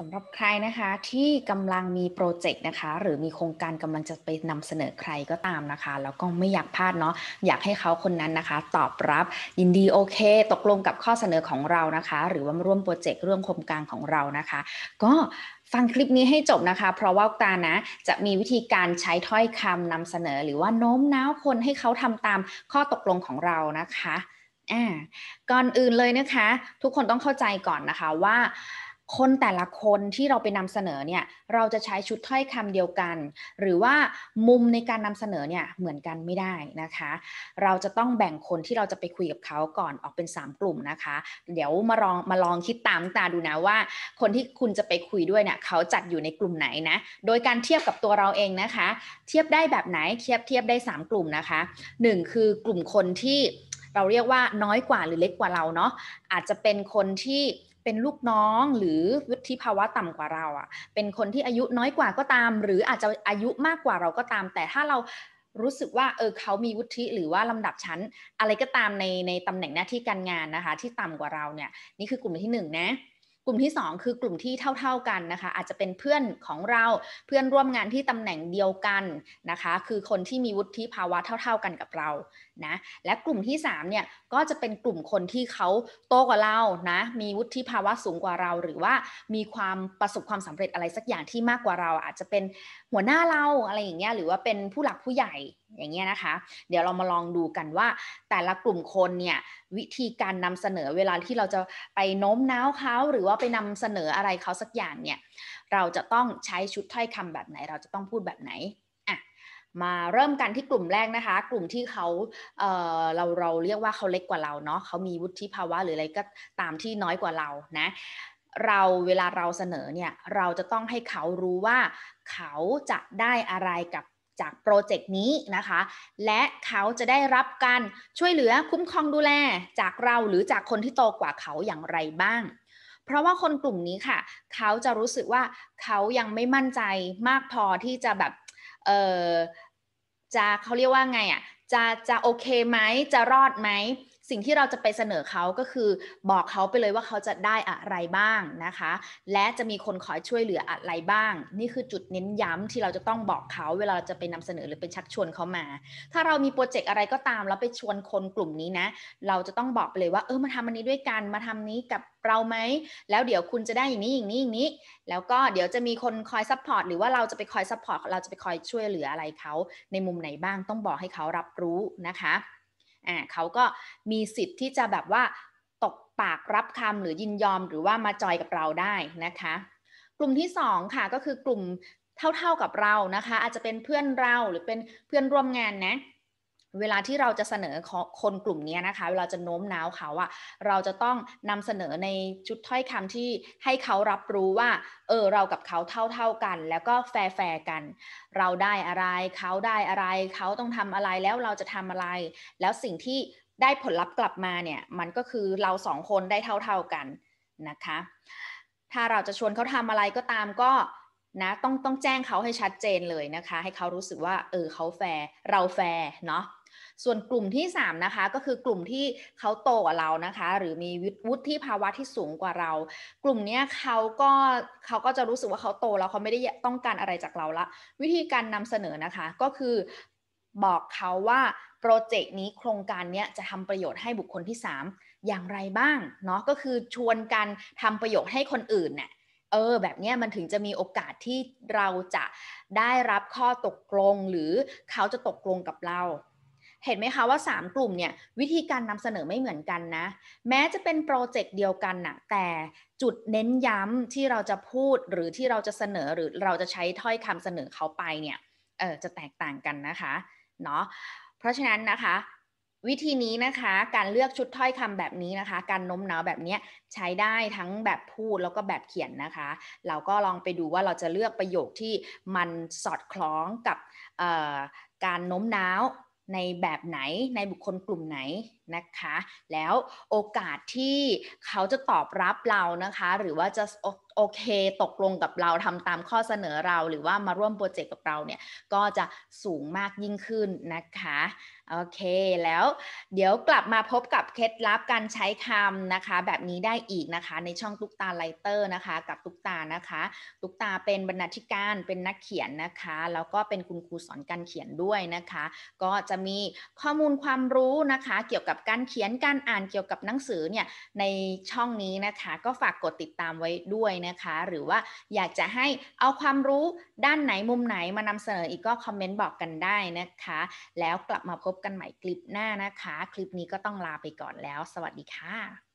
สำหรับใครนะคะที่กำลังมีโปรเจกต์นะคะ หรือมีโครงการกำลังจะไปนำเสนอใครก็ตามนะคะ แล้วก็ไม่อยากพลาดเนาะอยากให้เขาคนนั้นนะคะ ตอบรับยินดีโอเค ตกลงกับข้อเสนอของเรานะคะ หรือว่าร่วมโปรเจกต์เรื่องโครงการของเรานะคะ ก็ฟังคลิปนี้ให้จบนะคะ เพราะว่าตานะ จะมีวิธีการใช้ถ้อยคำนำเสนอหรือว่าโน้มน้าวคนให้เขาทำตามข้อตกลงของเรานะคะอ่าก่อนอื่นเลยนะคะ ทุกคนต้องเข้าใจก่อนนะคะว่าคนแต่ละคนที่เราไปนำเสนอเนี่ยเราจะใช้ชุดถ้อยคำเดียวกัน หรือว่ามุมในการนำเสนอเนี่ยเหมือนกันไม่ได้นะคะ เราจะต้องแบ่งคนที่เราจะไปคุยกับเขาก่อนออกเป็น 3 กลุ่มนะคะ เดี๋ยวมาลองมาลองคิดตามตาดูนะว่า คนที่คุณจะไปคุยด้วยเนี่ยเขาจัดอยู่ในกลุ่มไหนนะโดยการเทียบกับตัวเราเองนะคะ เทียบได้แบบไหน เทียบเทียบได้ 3 กลุ่มนะคะ1 คือกลุ่มคนที่เราเรียกว่าน้อยกว่าหรือเล็กกว่าเราเนาะ อาจจะเป็นคนที่เป็นลูกน้องหรือวุฒิภาวะต่ำกว่าเราอ่ะเป็นคนที่อายุน้อยกว่าก็ตาม หรืออาจจะอายุมากกว่าเราก็ตาม แต่ถ้าเรารู้สึกว่าเออเขามีวุฒิหรือว่าลำดับชั้น อะไรก็ตามในในตำแหน่งหน้าที่การงานนะคะ ที่ต่ำกว่าเราเนี่ยนี่คือกลุ่มที่หนึ่งนะกลุ่มที่ 2 คือ กลุ่มที่เท่าๆกันนะคะ อาจจะเป็นเพื่อนของเราเพื่อนร่วมงานที่ตำแหน่งเดียวกันนะคะคือคนที่มีวุฒิภาวะเท่าๆกันกับเรานะและกลุ่มที่ 3 เนี่ย ก็จะเป็นกลุ่มคนที่เขาโตกว่าเรานะมีวุฒิภาวะสูงกว่าเรา หรือว่ามีความประสบความสำเร็จอะไรสักอย่างที่มากกว่าเรา อาจจะเป็นหัวหน้าเราอะไรอย่างเงี้ยหรือว่าเป็นผู้หลักผู้ใหญ่อย่างเงี้ยนะคะเดี๋ยวเรามาลองดูกันว่าแต่ละกลุ่มคนเนี่ยวิธีการนำเสนอเวลาที่เราจะไปโน้มน้าวเขาหรือว่าไปนำเสนออะไรเขาสักอย่างเนี่ยเราจะต้องใช้ชุดถ้อยคำแบบไหน เราจะต้องพูดแบบไหนอ่ะมาเริ่มกันที่กลุ่มแรกนะคะ กลุ่มที่เขาเเราเราเรียกว่าเขาเล็กกว่าเราเนาะเขามีวุฒิภาวะหรืออะไรก็ตามที่น้อยกว่าเรานะเราเวลาเราเสนอเนี่ยเราจะต้องให้เขารู้ว่าเขาจะได้อะไรกับจากโปรเจกต์นี้นะคะ และเขาจะได้รับการช่วยเหลือคุ้มครองดูแลจากเราหรือจากคนที่โตกว่าเขาอย่างไรบ้าง เพราะว่าคนกลุ่มนี้ค่ะ เขาจะรู้สึกว่าเขายังไม่มั่นใจมากพอที่จะแบบเออจะเขาเรียกว่าไงอะ่ะจะจะโอเคไหมจะรอดไหมสิ่งที่เราจะไปเสนอเขาก็คือบอกเขาไปเลยว่าเขาจะได้อะไรบ้างนะคะ และจะมีคนคอยช่วยเหลืออะไรบ้าง นี่คือจุดเน้นย้ำที่เราจะต้องบอกเขาเวลาเราจะไปนำเสนอหรือไปชักชวนเขามา ถ้าเรามีโปรเจกต์อะไรก็ตาม แล้วไปชวนคนกลุ่มนี้นะ เราจะต้องบอกไปเลยว่า เออมาทำอันนี้ด้วยกันมาทำนี้กับเราไหมแล้วเดี๋ยวคุณจะได้อย่างนี้อย่างนี้อย่างนี้ แล้วก็เดี๋ยวจะมีคนคอยซัพพอร์ตหรือว่าเราจะไปคอยซัพพอร์ตเราจะไปคอยช่วยเหลืออะไรเขาในมุมไหนบ้าง ต้องบอกให้เขารับรู้นะคะอ่าเขาก็มีสิทธิ์ที่จะแบบว่าตกปากรับคำหรือยินยอมหรือว่ามาจอยกับเราได้นะคะ กลุ่มที่ 2 ค่ะก็คือกลุ่มเท่าๆกับเรานะคะอาจจะเป็นเพื่อนเราหรือเป็นเพื่อนร่วมงานนะเวลาที่เราจะเสนอคนกลุ่มนี้นะคะเวลาจะโน้มน้าวเขาอะเราจะต้องนำเสนอในชุดถ้อยคำที่ให้เขารับรู้ว่า เออ เรากับเขาเท่าๆกัน แล้วก็แฟร์แฟกัน เราได้อะไร เขาได้อะไรเขาต้องทำอะไรแล้วเราจะทำอะไร แล้วสิ่งที่ได้ผลลัพธ์กลับมาเนี่ย มันก็คือเราสองคนได้เท่าๆกันนะคะ ถ้าเราจะชวนเขาทำอะไรก็ตามก็นะต้องต้องแจ้งเขาให้ชัดเจนเลยนะคะ ให้เขารู้สึกว่าเออเขาแฟร์เราแฟร์เนาะส่วนกลุ่มที่ 3 นะคะ ก็คือกลุ่มที่เขาโตกว่าเรา นะคะ หรือมีวุฒิภาวะที่สูงกว่าเรา กลุ่มนี้เขาก็เขาก็จะรู้สึกว่าเขาโตแล้วเขาไม่ได้ต้องการอะไรจากเราละ วิธีการนำเสนอนะคะก็คือบอกเขาว่าโปรเจกต์นี้โครงการนี้จะทำประโยชน์ให้บุคคลที่ 3 อย่างไรบ้างเนาะก็คือชวนกันทำประโยชน์ให้คนอื่นเนี่ยเออแบบนี้มันถึงจะมีโอกาสที่เราจะได้รับข้อตกลงหรือเขาจะตกลงกับเรา เห็นไหมคะว่า3กลุ่มเนี่ยวิธีการนำเสนอไม่เหมือนกันนะ แม้จะเป็นโปรเจกต์เดียวกันนะแต่จุดเน้นย้ำที่เราจะพูดหรือที่เราจะเสนอหรือเราจะใช้ถ้อยคำเสนอเขาไปเนี่ยเออจะแตกต่างกันนะคะเนาะเพราะฉะนั้นนะคะวิธีนี้นะคะ การเลือกชุดถ้อยคำแบบนี้นะคะ การโน้มน้าวแบบนี้ใช้ได้ทั้งแบบพูดแล้วก็แบบเขียนนะคะ เราก็ลองไปดูว่าเราจะเลือกประโยคที่มันสอดคล้องกับการโน้มน้าวในแบบไหนในบุคคลกลุ่มไหนนะคะแล้วโอกาสที่เขาจะตอบรับเรานะคะ หรือว่าจะ โอเคตกลงกับเราทำตามข้อเสนอเราหรือว่ามาร่วมโปรเจกต์กับเราเนี่ยก็จะสูงมากยิ่งขึ้นนะคะโอเคแล้วเดี๋ยวกลับมาพบกับเคล็ดลับการใช้คำนะคะแบบนี้ได้อีกนะคะในช่องตุกตาไลเตอร์นะคะกับตุกตานะคะ ตุกตาเป็นบรรณาธิการเป็นนักเขียนนะคะแล้วก็เป็นคุณครูสอนการเขียนด้วยนะคะ ก็จะมีข้อมูลความรู้นะคะเกี่ยวกับกับการเขียนการอ่านเกี่ยวกับหนังสือเนี่ยในช่องนี้นะคะ ก็ฝากกดติดตามไว้ด้วยนะคะ หรือว่าอยากจะให้เอาความรู้ด้านไหนมุมไหนมานำเสนออีกก็คอมเมนต์บอกกันได้นะคะ แล้วกลับมาพบกันใหม่คลิปหน้านะคะ คลิปนี้ก็ต้องลาไปก่อนแล้ว สวัสดีค่ะ